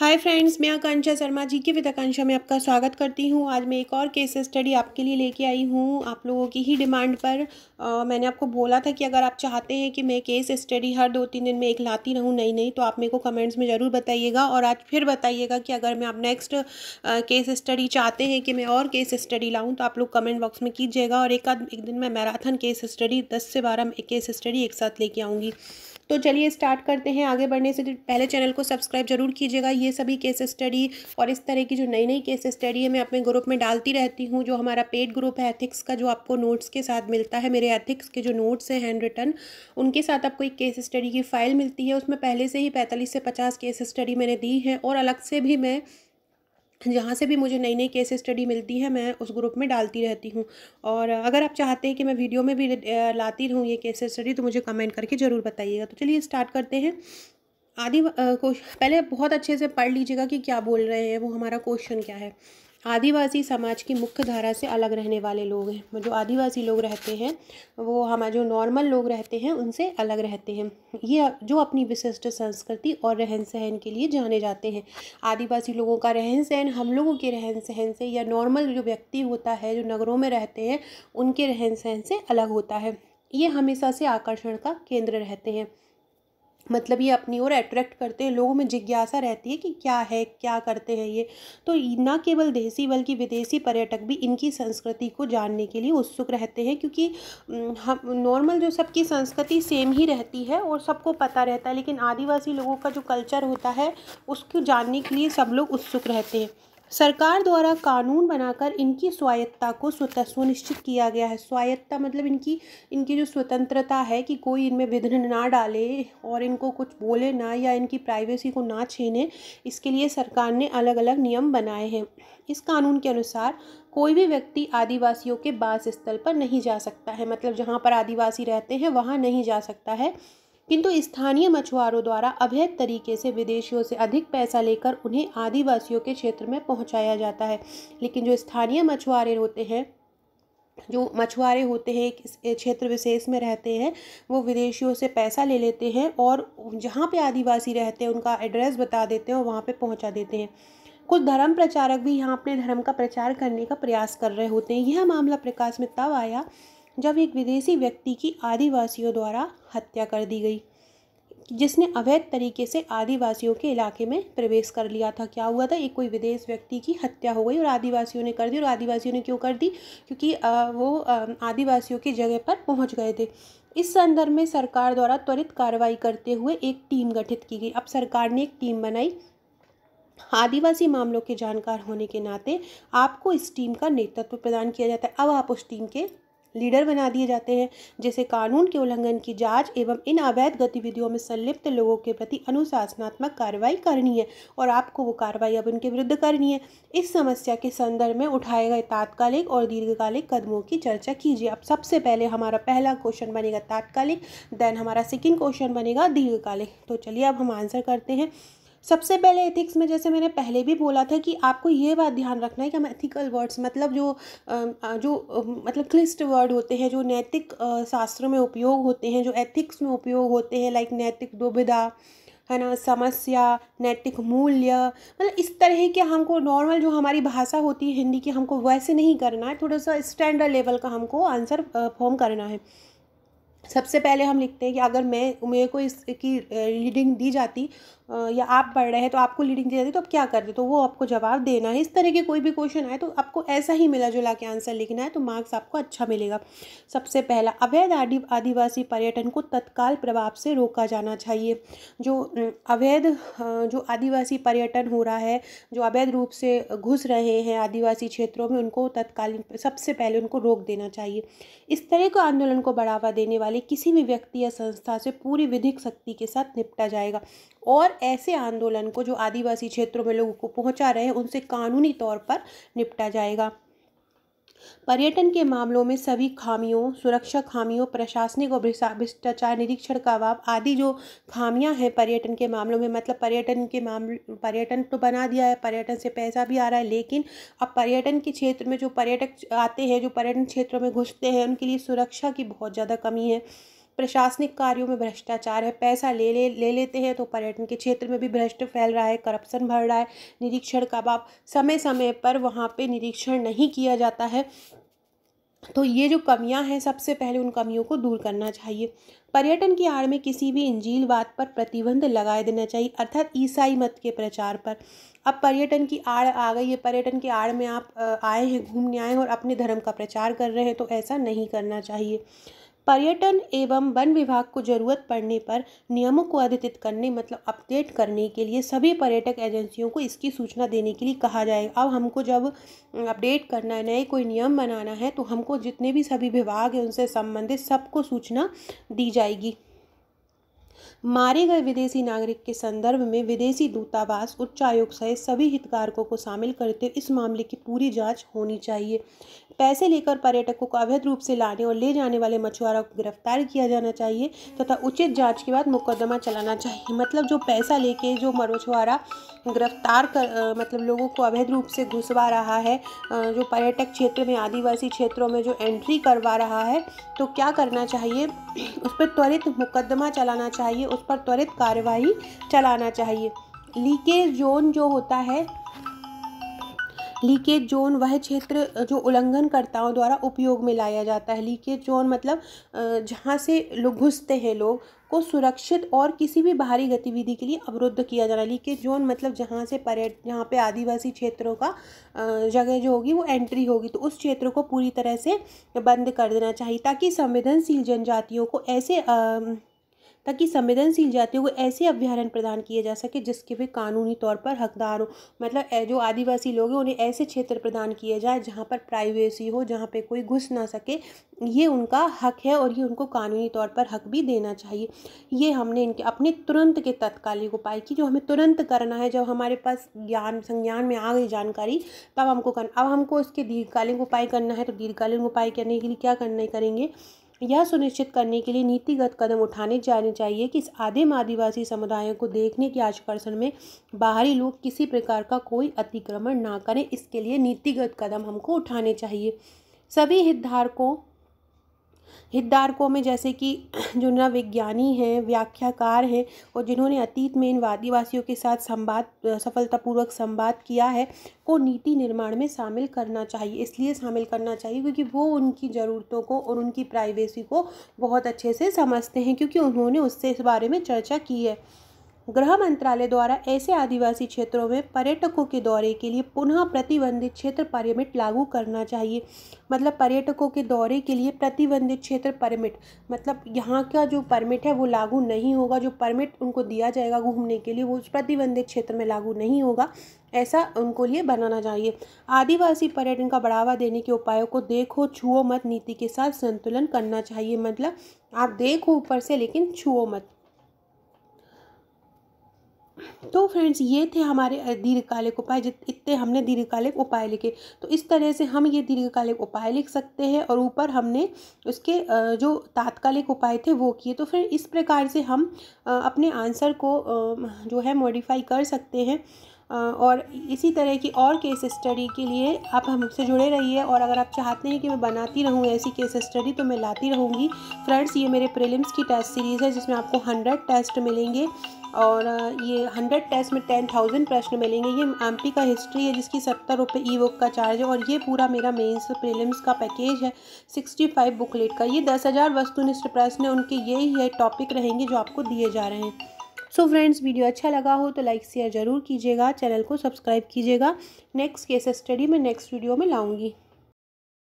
hi friends मैं आकांक्षा शर्मा जी की with आकांक्षा में आपका स्वागत करती हूँ आज मैं एक और केस स्टडी आपके लिए लेके आई हूँ आप लोगों की ही डिमांड पर आ, मैंने आपको बोला था कि अगर आप चाहते हैं कि मैं केस स्टडी हर दो तीन दिन में एक लाती रहूँ नई नई तो आप मेरे को कमेंट्स में ज़रूर बताइएगा और आज फिर बताइएगा कि अगर मैं आप नेक्स्ट केस स्टडी चाहते हैं कि मैं और केस स्टडी लाऊँ तो आप लोग कमेंट बॉक्स में कीजिएगा और एक आध एक दिन मैं मैराथन केस स्टडी दस से बारह केस स्टडी एक साथ लेके आऊँगी तो चलिए स्टार्ट करते हैं आगे बढ़ने से पहले चैनल को सब्सक्राइब जरूर कीजिएगा ये सभी केस स्टडी और इस तरह की जो नई नई केस स्टडी है मैं अपने ग्रुप में डालती रहती हूँ जो हमारा पेड ग्रुप है एथिक्स का जो आपको नोट्स के साथ मिलता है मेरे एथिक्स के जो नोट्स हैं हैंड रिटर्न उनके साथ आपको एक केस स्टडी की फ़ाइल मिलती है उसमें पहले से ही पैंतालीस से पचास केस स्टडी मैंने दी है और अलग से भी मैं जहाँ से भी मुझे नई नई केस स्टडी मिलती है मैं उस ग्रुप में डालती रहती हूँ और अगर आप चाहते हैं कि मैं वीडियो में भी लाती रहूँ ये केस स्टडी तो मुझे कमेंट करके ज़रूर बताइएगा तो चलिए स्टार्ट करते हैं आदि कोश पहले बहुत अच्छे से पढ़ लीजिएगा कि क्या बोल रहे हैं वो हमारा क्वेश्चन क्या है आदिवासी समाज की मुख्य धारा से अलग रहने वाले लोग हैं जो आदिवासी लोग रहते हैं वो हमारे जो नॉर्मल लोग रहते हैं उनसे अलग रहते हैं ये जो अपनी विशिष्ट संस्कृति और रहन सहन के लिए जाने जाते हैं आदिवासी लोगों का रहन सहन हम लोगों के रहन सहन से या नॉर्मल जो व्यक्ति होता है जो नगरों में रहते हैं उनके रहन सहन से अलग होता है ये हमेशा से आकर्षण का केंद्र रहते हैं मतलब ये अपनी ओर अट्रैक्ट करते हैं लोगों में जिज्ञासा रहती है कि क्या है क्या करते हैं ये तो न केवल देसी बल्कि विदेशी पर्यटक भी इनकी संस्कृति को जानने के लिए उत्सुक रहते हैं क्योंकि हम नॉर्मल जो सबकी संस्कृति सेम ही रहती है और सबको पता रहता है लेकिन आदिवासी लोगों का जो कल्चर होता है उसको जानने के लिए सब लोग उत्सुक रहते हैं सरकार द्वारा कानून बनाकर इनकी स्वायत्ता को स्वतः सुनिश्चित किया गया है स्वायत्ता मतलब इनकी इनकी जो स्वतंत्रता है कि कोई इनमें विघ्न ना डाले और इनको कुछ बोले ना या इनकी प्राइवेसी को ना छीने इसके लिए सरकार ने अलग अलग नियम बनाए हैं इस कानून के अनुसार कोई भी व्यक्ति आदिवासियों के बास स्थल पर नहीं जा सकता है मतलब जहाँ पर आदिवासी रहते हैं वहाँ नहीं जा सकता है किंतु स्थानीय मछुआरों द्वारा अवैध तरीके से विदेशियों से अधिक पैसा लेकर उन्हें आदिवासियों के क्षेत्र में पहुंचाया जाता है लेकिन जो स्थानीय मछुआरे होते हैं जो मछुआरे होते हैं क्षेत्र विशेष में रहते हैं वो विदेशियों से पैसा ले लेते हैं और जहाँ पे आदिवासी रहते हैं उनका एड्रेस बता देते हैं और वहाँ पे पहुँचा देते हैं कुछ धर्म प्रचारक भी यहाँ अपने धर्म का प्रचार करने का प्रयास कर रहे होते हैं यह मामला प्रकाश में तब आया जब एक विदेशी व्यक्ति की आदिवासियों द्वारा हत्या कर दी गई जिसने अवैध तरीके से आदिवासियों के इलाके में प्रवेश कर लिया था क्या हुआ था एक कोई विदेश व्यक्ति की हत्या हो गई और आदिवासियों ने कर दी और आदिवासियों ने क्यों कर दी क्योंकि वो आदिवासियों की जगह पर पहुंच गए थे इस संदर्भ में सरकार द्वारा त्वरित कार्रवाई करते हुए एक टीम गठित की गई अब सरकार ने एक टीम बनाई आदिवासी मामलों के जानकार होने के नाते आपको इस टीम का नेतृत्व प्रदान किया जाता है अब आप उस टीम के लीडर बना दिए जाते हैं जैसे कानून के उल्लंघन की जांच एवं इन अवैध गतिविधियों में संलिप्त लोगों के प्रति अनुशासनात्मक कार्रवाई करनी है और आपको वो कार्रवाई अब उनके विरुद्ध करनी है इस समस्या के संदर्भ में उठाए गए तात्कालिक और दीर्घकालिक कदमों की चर्चा कीजिए अब सबसे पहले हमारा पहला क्वेश्चन बनेगा तात्कालिक देन हमारा सेकेंड क्वेश्चन बनेगा दीर्घकालिक तो चलिए अब हम आंसर करते हैं सबसे पहले एथिक्स में जैसे मैंने पहले भी बोला था कि आपको ये बात ध्यान रखना है कि हम एथिकल वर्ड्स मतलब जो जो मतलब क्लिस्ट वर्ड होते हैं जो नैतिक शास्त्र में उपयोग होते हैं जो एथिक्स में उपयोग होते हैं लाइक नैतिक दुविधा है ना समस्या नैतिक मूल्य मतलब इस तरह के हमको नॉर्मल जो हमारी भाषा होती है हिंदी की हमको वैसे नहीं करना है थोड़ा सा स्टैंडर्ड लेवल का हमको आंसर फॉर्म करना है सबसे पहले हम लिखते हैं कि अगर मैं मेरे को इसकी रीडिंग दी जाती या आप पढ़ रहे हैं तो आपको लीडिंग दी जाती तो आप क्या करते तो वो आपको जवाब देना है इस तरह के कोई भी क्वेश्चन आए तो आपको ऐसा ही मिला जुला के आंसर लिखना है तो मार्क्स आपको अच्छा मिलेगा सबसे पहला अवैध आदि आदिवासी पर्यटन को तत्काल प्रभाव से रोका जाना चाहिए जो अवैध जो आदिवासी पर्यटन हो रहा है जो अवैध रूप से घुस रहे हैं आदिवासी क्षेत्रों में उनको तत्कालीन सबसे पहले उनको रोक देना चाहिए इस तरह के आंदोलन को बढ़ावा देने वाले वाले किसी भी व्यक्ति या संस्था से पूरी विधिक शक्ति के साथ निपटा जाएगा और ऐसे आंदोलन को जो आदिवासी क्षेत्रों में लोगों को पहुंचा रहे हैं उनसे कानूनी तौर पर निपटा जाएगा पर्यटन के मामलों में सभी खामियों सुरक्षा खामियों प्रशासनिक और भ्रष्टाचार निरीक्षण का अभाव आदि जो खामियां हैं पर्यटन के मामलों में मतलब पर्यटन के मामले पर्यटन तो बना दिया है पर्यटन से पैसा भी आ रहा है लेकिन अब पर्यटन के क्षेत्र में जो पर्यटक आते हैं जो पर्यटन क्षेत्रों में घुसते हैं उनके लिए सुरक्षा की बहुत ज़्यादा कमी है प्रशासनिक कार्यों में भ्रष्टाचार है पैसा ले ले ले लेते हैं तो पर्यटन के क्षेत्र में भी भ्रष्ट फैल रहा है करप्शन बढ़ रहा है निरीक्षण का अभाव समय समय पर वहाँ पे निरीक्षण नहीं किया जाता है तो ये जो कमियां हैं सबसे पहले उन कमियों को दूर करना चाहिए पर्यटन की आड़ में किसी भी इंजीलवाद पर प्रतिबंध लगाए देना चाहिए अर्थात ईसाई मत के प्रचार पर अब पर्यटन की आड़ आ गई है पर्यटन की आड़ में आप आए हैं घूमने आए हैं और अपने धर्म का प्रचार कर रहे हैं तो ऐसा नहीं करना चाहिए पर्यटन एवं वन विभाग को ज़रूरत पड़ने पर नियमों को अद्यतित करने मतलब अपडेट करने के लिए सभी पर्यटक एजेंसियों को इसकी सूचना देने के लिए कहा जाएगा अब हमको जब अपडेट करना है नए कोई नियम बनाना है तो हमको जितने भी सभी विभाग हैं उनसे संबंधित सबको सूचना दी जाएगी मारे गए विदेशी नागरिक के संदर्भ में विदेशी दूतावास उच्च आयोग सहित सभी हितकारकों को शामिल करते इस मामले की पूरी जांच होनी चाहिए पैसे लेकर पर्यटकों को अवैध रूप से लाने और ले जाने वाले मछुआरों को गिरफ्तार किया जाना चाहिए तथा उचित जाँच के बाद मुकदमा चलाना चाहिए मतलब जो पैसा लेके जो मछुआरा गिरफ्तार कर मतलब लोगों को अवैध रूप से घुसवा रहा है जो पर्यटक क्षेत्र में आदिवासी क्षेत्रों में जो एंट्री करवा रहा है तो क्या करना चाहिए उस पर त्वरित मुकदमा चलाना चाहिए चाहिए उस पर त्वरित कार्यवाही चलाना चाहिए लीकेज जोन जो होता है लीकेज जोन वह क्षेत्र जो उल्लंघनकर्ताओं द्वारा उपयोग में लाया जाता है लीकेज जोन मतलब जहाँ से लोग घुसते हैं लोग को सुरक्षित और किसी भी बाहरी गतिविधि के लिए अवरुद्ध किया जाना लीकेज जोन मतलब जहाँ से पर्यट जहाँ पे आदिवासी क्षेत्रों का जगह जो होगी वो एंट्री होगी तो उस क्षेत्र को पूरी तरह से बंद कर देना चाहिए ताकि संवेदनशील जनजातियों को ऐसे आ, ताकि संवेदनशील जातियों को ऐसे अभ्यारण प्रदान किए जा सके जिसके वे कानूनी तौर पर हकदार हो मतलब जो आदिवासी लोग हैं उन्हें ऐसे क्षेत्र प्रदान किए जाए जहाँ पर प्राइवेसी हो जहाँ पर कोई घुस ना सके ये उनका हक है और ये उनको कानूनी तौर पर हक भी देना चाहिए ये हमने इनके अपने तुरंत के तत्कालिक उपाय की जो हमें तुरंत करना है जब हमारे पास ज्ञान संज्ञान में आ गई जानकारी तब हमको करना अब हमको इसके दीर्घकालीन उपाय करना है तो दीर्घकालीन उपाय करने के लिए क्या करना करेंगे यह सुनिश्चित करने के लिए नीतिगत कदम उठाने जाने चाहिए कि इस आदिम आदिवासी समुदायों को देखने के आकर्षण में बाहरी लोग किसी प्रकार का कोई अतिक्रमण ना करें इसके लिए नीतिगत कदम हमको उठाने चाहिए सभी हितधारकों हितधारकों में जैसे कि जो विज्ञानी हैं व्याख्याकार हैं और जिन्होंने अतीत में इन आदिवासियों के साथ संवाद सफलतापूर्वक संवाद किया है को नीति निर्माण में शामिल करना चाहिए इसलिए शामिल करना चाहिए क्योंकि वो उनकी ज़रूरतों को और उनकी प्राइवेसी को बहुत अच्छे से समझते हैं क्योंकि उन्होंने उससे इस बारे में चर्चा की है गृह मंत्रालय द्वारा ऐसे आदिवासी क्षेत्रों में पर्यटकों के दौरे के लिए पुनः प्रतिबंधित क्षेत्र परमिट लागू करना चाहिए मतलब पर्यटकों के दौरे के लिए प्रतिबंधित क्षेत्र परमिट मतलब यहाँ का जो परमिट है वो लागू नहीं होगा जो परमिट उनको दिया जाएगा घूमने के लिए वो उस प्रतिबंधित क्षेत्र में लागू नहीं होगा ऐसा उनको लिए बनाना चाहिए आदिवासी पर्यटन का बढ़ावा देने के उपायों को देखो छुओ मत नीति के साथ संतुलन करना चाहिए मतलब आप देखो ऊपर से लेकिन छुओ मत तो फ्रेंड्स ये थे हमारे दीर्घकालिक उपाय इतने हमने दीर्घकालिक उपाय लिखे तो इस तरह से हम ये दीर्घकालिक उपाय लिख सकते हैं और ऊपर हमने उसके जो तात्कालिक उपाय थे वो किए तो फिर इस प्रकार से हम अपने आंसर को जो है मॉडिफाई कर सकते हैं और इसी तरह की और केस स्टडी के लिए आप हमसे जुड़े रहिए और अगर आप चाहते हैं कि मैं बनाती रहूँ ऐसी केस स्टडी तो मैं लाती रहूँगी फ्रेंड्स ये मेरे प्रीलिम्स की टेस्ट सीरीज़ है जिसमें आपको हंड्रेड टेस्ट मिलेंगे और ये हंड्रेड टेस्ट में टेन थाउजेंड प्रश्न मिलेंगे ये एम का हिस्ट्री है जिसकी सत्तर रुपये ई बुक का चार्ज है और ये पूरा मेरा मेन्स प्रीलिम्स का पैकेज है सिक्सटी फाइव बुकलेट का ये दस हज़ार वस्तुनिष्ठ प्रश्न उनके यही है टॉपिक रहेंगे जो आपको दिए जा रहे हैं सो so फ्रेंड्स वीडियो अच्छा लगा हो तो लाइक शेयर ज़रूर कीजिएगा चैनल को सब्सक्राइब कीजिएगा नेक्स्ट केस स्टडी मैं नेक्स्ट वीडियो में लाऊंगी